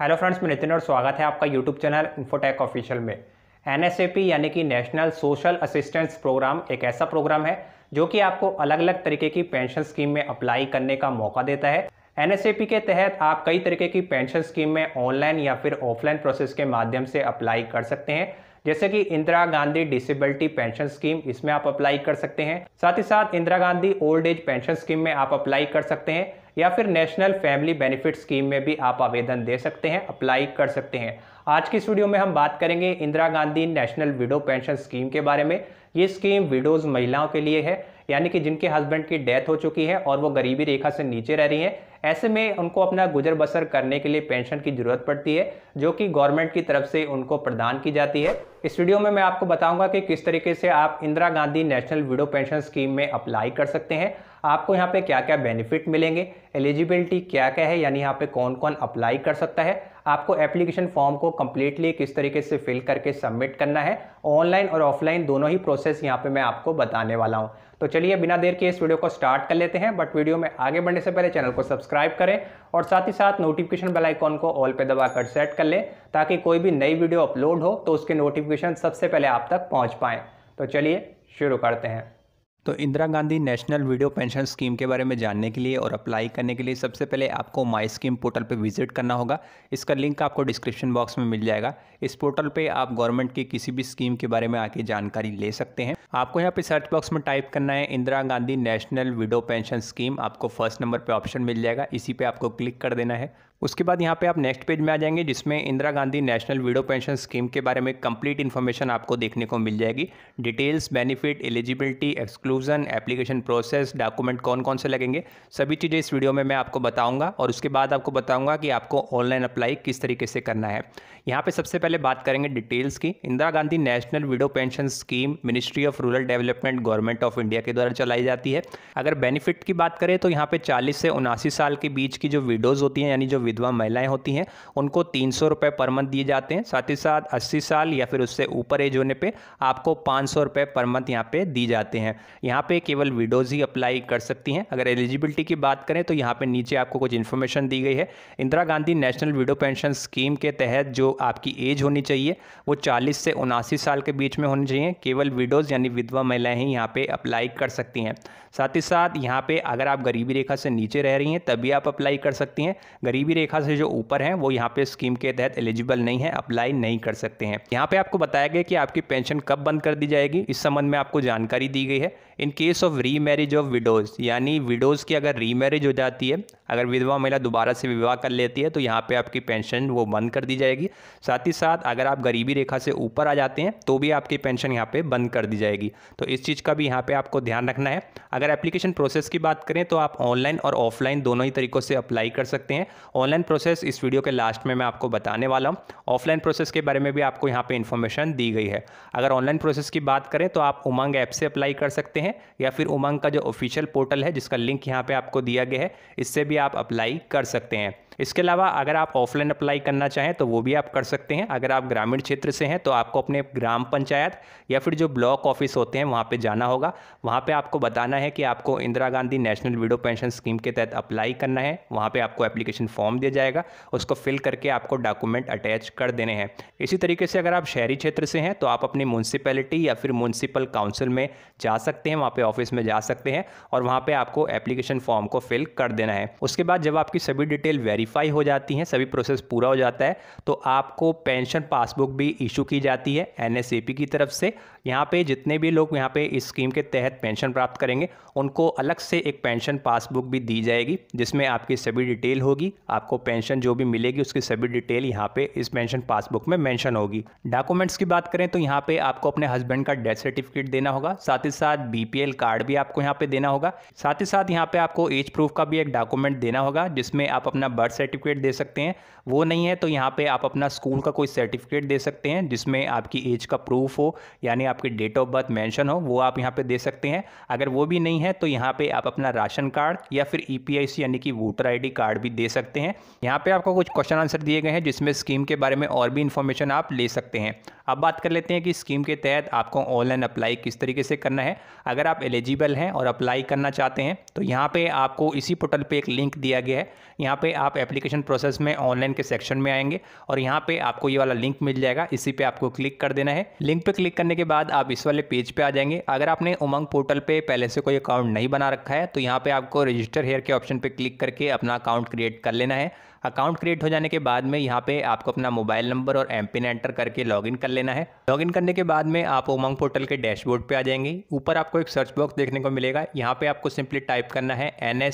hello friends मैं नितिन और स्वागत है आपका यूट्यूब चैनल इन्फोटेक ऑफिशियल में एन यानी कि नेशनल सोशल असिस्टेंस प्रोग्राम एक ऐसा प्रोग्राम है जो कि आपको अलग अलग तरीके की पेंशन स्कीम में अप्लाई करने का मौका देता है एन के तहत आप कई तरीके की पेंशन स्कीम में ऑनलाइन या फिर ऑफलाइन प्रोसेस के माध्यम से अप्लाई कर सकते हैं जैसे कि Indira Gandhi disability pension scheme इसमें आप अप्लाई कर सकते हैं साथ ही साथ Indira Gandhi old age pension scheme में आप अप्लाई कर सकते हैं या फिर नेशनल फैमिली बेनिफिट स्कीम में भी आप आवेदन दे सकते हैं अप्लाई कर सकते हैं आज की इस वीडियो में हम बात करेंगे Indira Gandhi national widow pension scheme के बारे में ये स्कीम विडोज महिलाओं के लिए है यानी कि जिनके हस्बैंड की डेथ हो चुकी है और वो गरीबी रेखा से नीचे रह रही हैं ऐसे में उनको अपना गुजर बसर करने के लिए पेंशन की जरूरत पड़ती है जो कि गवर्नमेंट की तरफ से उनको प्रदान की जाती है इस वीडियो में मैं आपको बताऊंगा कि किस तरीके से आप Indira Gandhi national widow pension scheme में अप्लाई कर सकते हैं आपको यहाँ पे क्या क्या बेनिफिट मिलेंगे एलिजिबिलिटी क्या क्या है यानी यहाँ पे कौन कौन अप्लाई कर सकता है आपको एप्लीकेशन फॉर्म को कम्प्लीटली किस तरीके से फिल करके सबमिट करना है ऑनलाइन और ऑफलाइन दोनों ही प्रोसेस यहाँ पे मैं आपको बताने वाला हूँ तो चलिए बिना देर के इस वीडियो को स्टार्ट कर लेते हैं बट वीडियो में आगे बढ़ने से पहले चैनल को सब्सक्राइब करें और साथ ही साथ नोटिफिकेशन बेल आइकॉन को ऑल पे दबाकर सेट कर लें ताकि कोई भी नई वीडियो अपलोड हो तो उसके नोटिफिकेशन सबसे पहले आप तक पहुँच पाएँ तो चलिए शुरू करते हैं तो Indira Gandhi national video pension scheme के बारे में जानने के लिए और अप्लाई करने के लिए सबसे पहले आपको माई स्कीम पोर्टल पर विजिट करना होगा इसका लिंक आपको डिस्क्रिप्शन बॉक्स में मिल जाएगा इस पोर्टल पे आप गवर्नमेंट की किसी भी स्कीम के बारे में आके जानकारी ले सकते हैं आपको यहाँ पे सर्च बॉक्स में टाइप करना है Indira Gandhi national widow pension scheme आपको फर्स्ट नंबर पर ऑप्शन मिल जाएगा इसी पर आपको क्लिक कर देना है उसके बाद यहाँ पे आप नेक्स्ट पेज में आ जाएंगे जिसमें Indira Gandhi national widow pension scheme के बारे में कंप्लीट इन्फॉर्मेशन आपको देखने को मिल जाएगी details benefit eligibility exclusion application process document कौन कौन से लगेंगे सभी चीज़ें इस वीडियो में मैं आपको बताऊँगा और उसके बाद आपको बताऊँगा कि आपको ऑनलाइन अप्लाई किस तरीके से करना है यहाँ पर सबसे पहले बात करेंगे डिटेल्स की Indira Gandhi national widow pension scheme ministry of rural development government of India के द्वारा चलाई जाती है अगर बेनिफिट की बात करें तो यहाँ पर चालीस से उनासी साल के बीच की जो विडोज़ होती हैं यानी जो विधवा महिलाएं होती हैं उनको तीन सौ रुपये पर मंथ दिए जाते हैं साथ ही साथ अस्सी साल या फिर उससे ऊपर एज होने पर आपको पाँच सौ रुपये पर मंथ यहाँ पे दी जाते हैं यहाँ पे केवल विडोज़ ही अप्लाई कर सकती हैं अगर एलिजिबिलिटी की बात करें तो यहाँ पर नीचे आपको कुछ इन्फॉर्मेशन दी गई है Indira Gandhi national widow pension scheme के तहत जो आपकी एज होनी चाहिए वो चालीस से उनासी साल के बीच में होनी चाहिए केवल विडोज़ यानी विधवा महिलाएँ ही यहाँ पर अप्लाई कर सकती हैं साथ ही साथ यहाँ पे अगर आप गरीबी रेखा से नीचे रह रही हैं तभी आप अप्लाई कर सकती हैं गरीबी रेखा से जो ऊपर हैं वो यहाँ पे स्कीम के तहत एलिजिबल नहीं है अप्लाई नहीं कर सकते हैं यहाँ पे आपको बताया गया कि आपकी पेंशन कब बंद कर दी जाएगी इस संबंध में आपको जानकारी दी गई है in case of remarriage of widows यानी विडोज़ की अगर री मैरिज हो जाती है अगर विधवा महिला दोबारा से विवाह कर लेती है तो यहाँ पे आपकी पेंशन वो बंद कर दी जाएगी साथ ही साथ अगर आप गरीबी रेखा से ऊपर आ जाते हैं तो भी आपकी पेंशन यहाँ पे बंद कर दी जाएगी तो इस चीज़ का भी यहाँ पे आपको ध्यान रखना है अगर अगर एप्लीकेशन प्रोसेस की बात करें तो आप ऑनलाइन और ऑफलाइन दोनों ही तरीक़ों से अप्लाई कर सकते हैं ऑनलाइन प्रोसेस इस वीडियो के लास्ट में मैं आपको बताने वाला हूँ ऑफलाइन प्रोसेस के बारे में भी आपको यहाँ पर इन्फॉर्मेशन दी गई है अगर ऑनलाइन प्रोसेस की बात करें तो आप उमंग ऐप से अप्लाई कर सकते हैं या फिर उमंग का जो ऑफिशियल पोर्टल है जिसका लिंक यहाँ पर आपको दिया गया है इससे भी आप अप्लाई कर सकते हैं इसके अलावा अगर आप ऑफलाइन अप्लाई करना चाहें तो वो भी आप कर सकते हैं अगर आप ग्रामीण क्षेत्र से हैं तो आपको अपने ग्राम पंचायत या फिर जो ब्लॉक ऑफिस होते हैं वहाँ पर जाना होगा वहाँ पर आपको बताना है है कि आपको Indira Gandhi national widow pension scheme के तहत अप्लाई करना है वहाँ पे आपको एप्लीकेशन फॉर्म दिया जाएगा उसको फिल करके आपको डॉक्यूमेंट अटैच कर देने हैं इसी तरीके से अगर आप शहरी क्षेत्र से हैं तो आप अपनी म्यूनसिपैलिटी या फिर म्यूनसिपल काउंसिल में जा सकते हैं वहाँ पर ऑफिस में जा सकते हैं और वहाँ पर आपको एप्लीकेशन फॉर्म को फिल कर देना है उसके बाद जब आपकी सभी डिटेल वेरीफाई हो जाती हैं सभी प्रोसेस पूरा हो जाता है तो आपको पेंशन पासबुक भी इशू की जाती है एन की तरफ से यहाँ पे जितने भी लोग यहाँ पे इस स्कीम के तहत पेंशन प्राप्त करेंगे उनको अलग से एक पेंशन पासबुक भी दी जाएगी जिसमें आपकी सभी डिटेल होगी आपको पेंशन जो भी मिलेगी उसकी सभी डिटेल यहाँ पे इस पेंशन पासबुक में मेंशन होगी डॉक्यूमेंट्स की बात करें तो यहाँ पे आपको अपने हस्बैंड का डेथ सर्टिफिकेट देना होगा साथ ही साथ बीपीएल कार्ड भी आपको यहाँ पे देना होगा साथ ही साथ यहाँ पे आपको एज प्रूफ का भी एक डॉक्यूमेंट देना होगा जिसमें आप अपना बर्थ सर्टिफिकेट दे सकते हैं वो नहीं है तो यहाँ पे आप अपना स्कूल का कोई सर्टिफिकेट दे सकते हैं जिसमें आपकी एज का प्रूफ हो यानी आप आपकी डेट ऑफ बर्थ मेंशन हो वो आप यहाँ पे दे सकते हैं अगर वो भी नहीं है तो यहाँ पे आप अपना राशन कार्ड या फिर ई e यानी कि वोटर आई कार्ड भी दे सकते हैं यहाँ पे आपको कुछ क्वेश्चन आंसर दिए गए हैं जिसमें स्कीम के बारे में और भी इन्फॉर्मेशन आप ले सकते हैं अब बात कर लेते हैं कि स्कीम के तहत आपको ऑनलाइन अप्लाई किस तरीके से करना है अगर आप एलिजिबल हैं और अप्लाई करना चाहते हैं तो यहाँ पे आपको इसी पोर्टल पे एक लिंक दिया गया है यहाँ पे आप एप्लीकेशन प्रोसेस में ऑनलाइन के सेक्शन में आएंगे और यहाँ पे आपको ये वाला लिंक मिल जाएगा इसी पे आपको क्लिक कर देना है लिंक पे क्लिक करने के बाद आप इस वाले पेज पे आ जाएंगे अगर आपने उमंग पोर्टल पे पहले से कोई अकाउंट नहीं बना रखा है तो यहाँ पे आपको रजिस्टर हेयर के ऑप्शन पे क्लिक करके अपना अकाउंट क्रिएट कर लेना है अकाउंट क्रिएट हो जाने के बाद में यहाँ पे आपको अपना मोबाइल नंबर और एम पिन एंटर करके लॉगिन कर लेना है लॉगिन करने के बाद में आप उमंग पोर्टल के डैशबोर्ड पे आ जाएंगे ऊपर आपको एक सर्च बॉक्स देखने को मिलेगा यहाँ पे आपको सिंपली टाइप करना है एन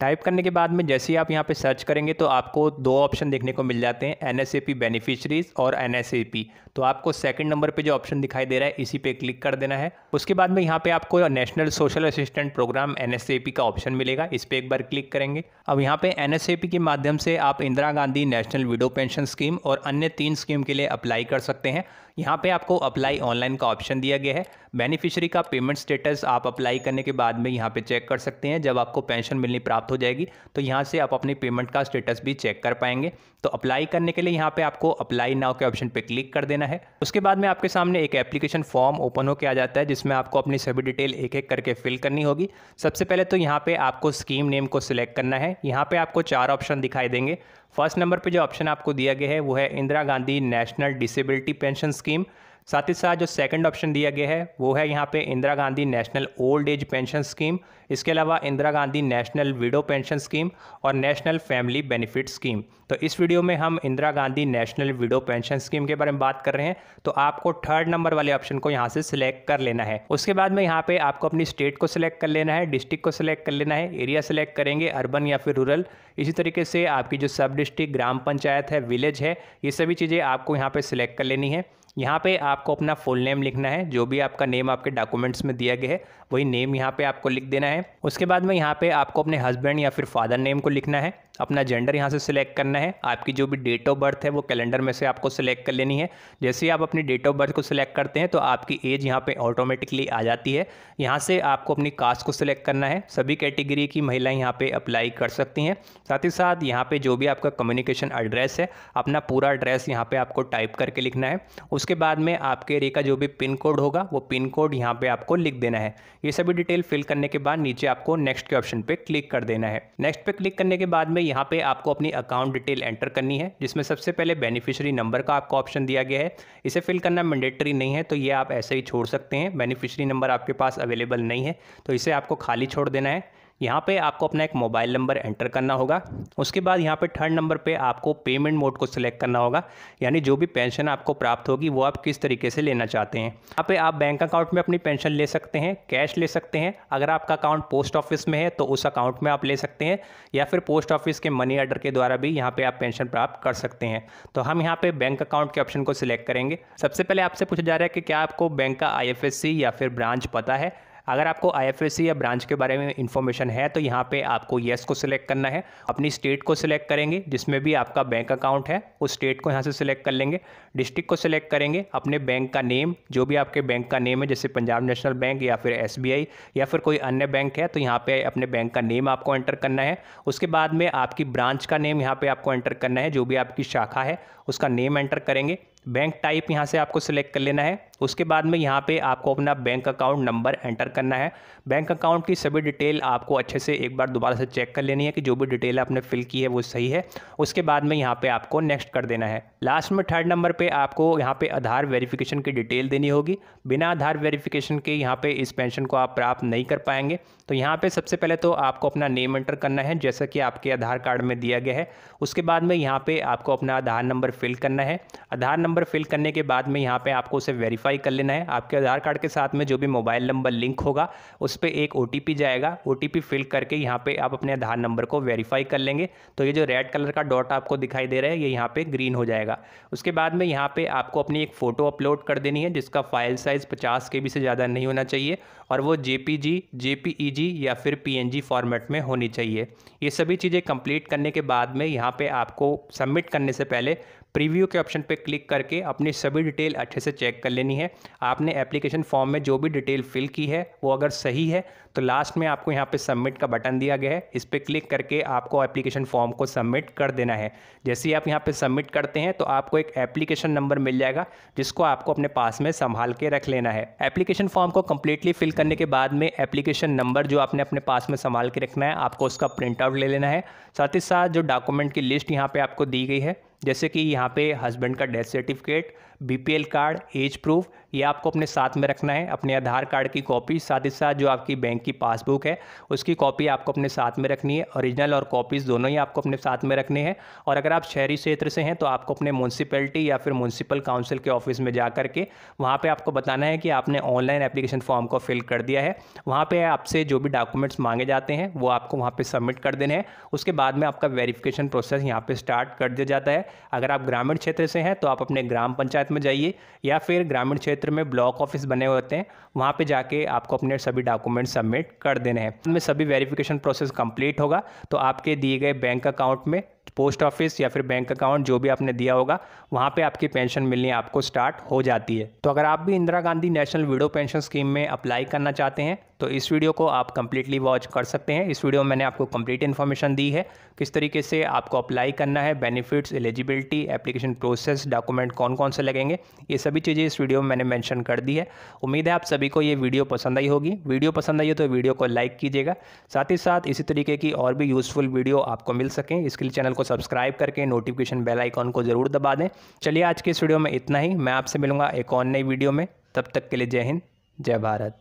टाइप करने के बाद में जैसे ही आप यहाँ पे सर्च करेंगे तो आपको दो ऑप्शन देखने को मिल जाते हैं एन बेनिफिशरीज और एन तो आपको सेकेंड नंबर पर जो ऑप्शन दिखाई दे रहा है इसी पे क्लिक कर देना है उसके बाद में यहाँ पे आपको national social assistant program N का ऑप्शन मिलेगा इस पर एक बार क्लिक करेंगे अब यहाँ पे एन के माध्यम से आप Indira Gandhi national widow pension scheme और अन्य तीन स्कीम के लिए अप्लाई कर सकते हैं यहाँ पे आपको अप्लाई ऑनलाइन का ऑप्शन दिया गया है बेनिफिशियरी का पेमेंट स्टेटस आप अप्लाई करने के बाद में यहाँ पे चेक कर सकते हैं जब आपको पेंशन मिलनी प्राप्त हो जाएगी तो यहाँ से आप अपने पेमेंट का स्टेटस भी चेक कर पाएंगे तो अप्लाई करने के लिए यहाँ पे आपको अप्लाई नाव के ऑप्शन पे क्लिक कर देना है उसके बाद में आपके सामने एक एप्लीकेशन फॉर्म ओपन होकर आ जाता है जिसमें आपको अपनी सभी डिटेल एक एक करके फिल करनी होगी सबसे पहले तो यहाँ पे आपको स्कीम नेम को सिलेक्ट करना है यहाँ पर आपको चार ऑप्शन दिखाई देंगे फर्स्ट नंबर पर जो ऑप्शन आपको दिया गया है वो है Indira Gandhi national disability pension scheme साथ ही साथ जो सेकंड ऑप्शन दिया गया है वो है यहाँ पे Indira Gandhi national old age pension scheme इसके अलावा Indira Gandhi national widow pension scheme और नेशनल फैमिली बेनिफिट स्कीम तो इस वीडियो में हम Indira Gandhi national widow pension scheme के बारे में बात कर रहे हैं तो आपको थर्ड नंबर वाले ऑप्शन को यहाँ से सिलेक्ट कर लेना है उसके बाद में यहाँ पे आपको अपनी स्टेट को सिलेक्ट कर लेना है डिस्ट्रिक्ट को सिलेक्ट कर लेना है एरिया सिलेक्ट करेंगे अर्बन या फिर रूरल इसी तरीके से आपकी जो सब डिस्ट्रिक्ट ग्राम पंचायत है विलेज है ये सभी चीज़ें आपको यहाँ पर सिलेक्ट कर लेनी है यहाँ पे आपको अपना फुल नेम लिखना है जो भी आपका नेम आपके डॉक्यूमेंट्स में दिया गया है वही नेम यहाँ पे आपको लिख देना है उसके बाद में यहाँ पे आपको अपने हस्बैंड या फिर फादर नेम को लिखना है अपना जेंडर यहाँ से सिलेक्ट करना है आपकी जो भी डेट ऑफ बर्थ है वो कैलेंडर में से आपको सिलेक्ट कर लेनी है जैसे ही आप अपनी डेट ऑफ बर्थ को सिलेक्ट करते हैं तो आपकी एज यहाँ पे ऑटोमेटिकली आ जाती है यहाँ से आपको अपनी कास्ट को सिलेक्ट करना है सभी कैटेगरी की महिलाएं यहाँ पे अप्लाई कर सकती हैं साथ ही साथ यहाँ पर जो भी आपका कम्युनिकेशन एड्रेस है अपना पूरा एड्रेस यहाँ पर आपको टाइप करके लिखना है उसके बाद में आपके एरिए का जो भी पिन कोड होगा वो पिन कोड यहाँ पर आपको लिख देना है ये सभी डिटेल फिल करने के बाद नीचे आपको नेक्स्ट के ऑप्शन पर क्लिक कर देना है नेक्स्ट पर क्लिक करने के बाद में यहाँ पे आपको अपनी अकाउंट डिटेल एंटर करनी है जिसमें सबसे पहले बेनिफिशियरी नंबर का आपको ऑप्शन दिया गया है इसे फिल करना मैंडेटरी नहीं है तो ये आप ऐसे ही छोड़ सकते हैं बेनिफिशियरी नंबर आपके पास अवेलेबल नहीं है तो इसे आपको खाली छोड़ देना है यहाँ पे आपको अपना एक मोबाइल नंबर एंटर करना होगा उसके बाद यहाँ पे थर्ड नंबर पे आपको पेमेंट मोड को सिलेक्ट करना होगा यानी जो भी पेंशन आपको प्राप्त होगी वो आप किस तरीके से लेना चाहते हैं यहाँ पे आप बैंक अकाउंट में अपनी पेंशन ले सकते हैं कैश ले सकते हैं अगर आपका अकाउंट पोस्ट ऑफिस में है तो उस अकाउंट में आप ले सकते हैं या फिर पोस्ट ऑफिस के मनी ऑर्डर के द्वारा भी यहाँ पर आप पेंशन प्राप्त कर सकते हैं तो हम यहाँ पर बैंक अकाउंट के ऑप्शन को सिलेक्ट करेंगे सबसे पहले आपसे पूछा जा रहा है कि क्या आपको बैंक का आई या फिर ब्रांच पता है अगर आपको आई या ब्रांच के बारे में इन्फॉर्मेशन है तो यहाँ पे आपको येस को सिलेक्ट करना है अपनी स्टेट को सिलेक्ट करेंगे जिसमें भी आपका बैंक अकाउंट है उस स्टेट को यहाँ से सिलेक्ट कर लेंगे डिस्ट्रिक्ट को सिलेक्ट करेंगे अपने बैंक का नेम जो भी आपके बैंक का नेम है जैसे पंजाब नेशनल बैंक या फिर एस या फिर कोई अन्य बैंक है तो यहाँ पर अपने बैंक का नेम आपको एंटर करना है उसके बाद में आपकी ब्रांच का नेम यहाँ पर आपको एंटर करना है जो भी आपकी शाखा है उसका नेम एंटर करेंगे बैंक टाइप यहाँ से आपको सिलेक्ट कर लेना है उसके बाद में यहाँ पे आपको अपना बैंक अकाउंट नंबर एंटर करना है बैंक अकाउंट की सभी डिटेल आपको अच्छे से एक बार दोबारा से चेक कर लेनी है कि जो भी डिटेल आपने फिल की है वो सही है उसके बाद में यहाँ पे आपको नेक्स्ट कर देना है लास्ट में थर्ड नंबर पे आपको यहाँ पे आधार वेरिफिकेशन की डिटेल देनी होगी बिना आधार वेरिफिकेशन के यहाँ पर इस पेंशन को आप प्राप्त नहीं कर पाएंगे तो यहाँ पर सबसे पहले तो आपको अपना नेम एंटर करना है जैसा कि आपके आधार कार्ड में दिया गया है उसके बाद में यहाँ पर आपको अपना आधार नंबर फिल करना है आधार नंबर नंबर फिल करने के बाद में यहाँ पे आपको उसे वेरीफाई कर लेना है आपके आधार कार्ड के साथ में जो भी मोबाइल नंबर लिंक होगा उस पर एक ओ जाएगा ओ फिल करके यहाँ पे आप अपने आधार नंबर को वेरीफाई कर लेंगे तो ये जो रेड कलर का डॉट आपको दिखाई दे रहा है ये यहाँ पर ग्रीन हो जाएगा उसके बाद में यहाँ पर आपको अपनी एक फ़ोटो अपलोड कर देनी है जिसका फाइल साइज़ पचास के से ज़्यादा नहीं होना चाहिए और वो जे पी e या फिर पी फॉर्मेट में होनी चाहिए ये सभी चीज़ें कंप्लीट करने के बाद में यहाँ पे आपको सबमिट करने से पहले प्रीव्यू के ऑप्शन पर क्लिक करके अपनी सभी डिटेल अच्छे से चेक कर लेनी है आपने एप्लीकेशन फॉर्म में जो भी डिटेल फिल की है वो अगर सही है तो लास्ट में आपको यहाँ पे सबमिट का बटन दिया गया है इस पर क्लिक करके आपको एप्लीकेशन फॉर्म को सबमिट कर देना है जैसे ही आप यहाँ पे सबमिट करते हैं तो आपको एक एप्लीकेशन नंबर मिल जाएगा जिसको आपको अपने पास में संभाल के रख लेना है एप्लीकेशन फॉर्म को कम्प्लीटली फिल करने के बाद में एप्लीकेशन नंबर जो आपने अपने पास में संभाल के रखना है आपको उसका प्रिंट आउट ले लेना है साथ ही साथ जो डॉक्यूमेंट की लिस्ट यहाँ पर आपको दी गई है जैसे कि यहाँ पे हस्बैंड का death certificate BPL card age proof ये आपको अपने साथ में रखना है अपने आधार कार्ड की कॉपी साथ ही साथ जो आपकी बैंक की पासबुक है उसकी कॉपी आपको अपने साथ में रखनी है ओरिजिनल और कॉपीज़ दोनों ही आपको अपने साथ में रखने हैं और अगर आप शहरी क्षेत्र से हैं तो आपको अपने म्यूनसिपैलिटी या फिर म्यूनसिपल काउंसिल के ऑफिस में जा करके वहाँ पर आपको बताना है कि आपने ऑनलाइन एप्लीकेशन फॉर्म को फिल कर दिया है वहाँ पर आपसे जो भी डॉक्यूमेंट्स मांगे जाते हैं वो आपको वहाँ पर सबमिट कर देने हैं उसके बाद में आपका वेरिफिकेशन प्रोसेस यहाँ पर स्टार्ट कर दिया जाता है अगर आप ग्रामीण क्षेत्र से हैं तो आप अपने ग्राम पंचायत पंचायत में जाइए या फिर ग्रामीण क्षेत्र में ब्लॉक ऑफिस बने होते हैं वहाँ पे जाके आपको अपने सभी डॉक्यूमेंट सबमिट कर देने हैं उनमें सभी वेरिफिकेशन प्रोसेस कंप्लीट होगा तो आपके दिए गए बैंक अकाउंट में पोस्ट ऑफिस या फिर बैंक अकाउंट जो भी आपने दिया होगा वहाँ पे आपकी पेंशन मिलनी आपको स्टार्ट हो जाती है तो अगर आप भी Indira Gandhi national widow pension scheme में अप्लाई करना चाहते हैं तो इस वीडियो को आप कंप्लीटली वॉच कर सकते हैं इस वीडियो में मैंने आपको कंप्लीट इन्फॉर्मेशन दी है किस तरीके से आपको अप्लाई करना है benefits eligibility application process document कौन कौन से लगेंगे ये सभी चीज़ें इस वीडियो में मैंने मैंशन कर दी है उम्मीद है आप सभी को ये वीडियो पसंद आई होगी वीडियो पसंद आई हो तो वीडियो को लाइक कीजिएगा साथ ही साथ इसी तरीके की और भी यूज़फुल वीडियो आपको मिल सकें इसके लिए चैनल को सब्सक्राइब करके नोटिफिकेशन बेल आइकॉन को ज़रूर दबा दें चलिए आज के इस वीडियो में इतना ही मैं आपसे मिलूंगा एक और नई वीडियो में तब तक के लिए जय हिंद जय भारत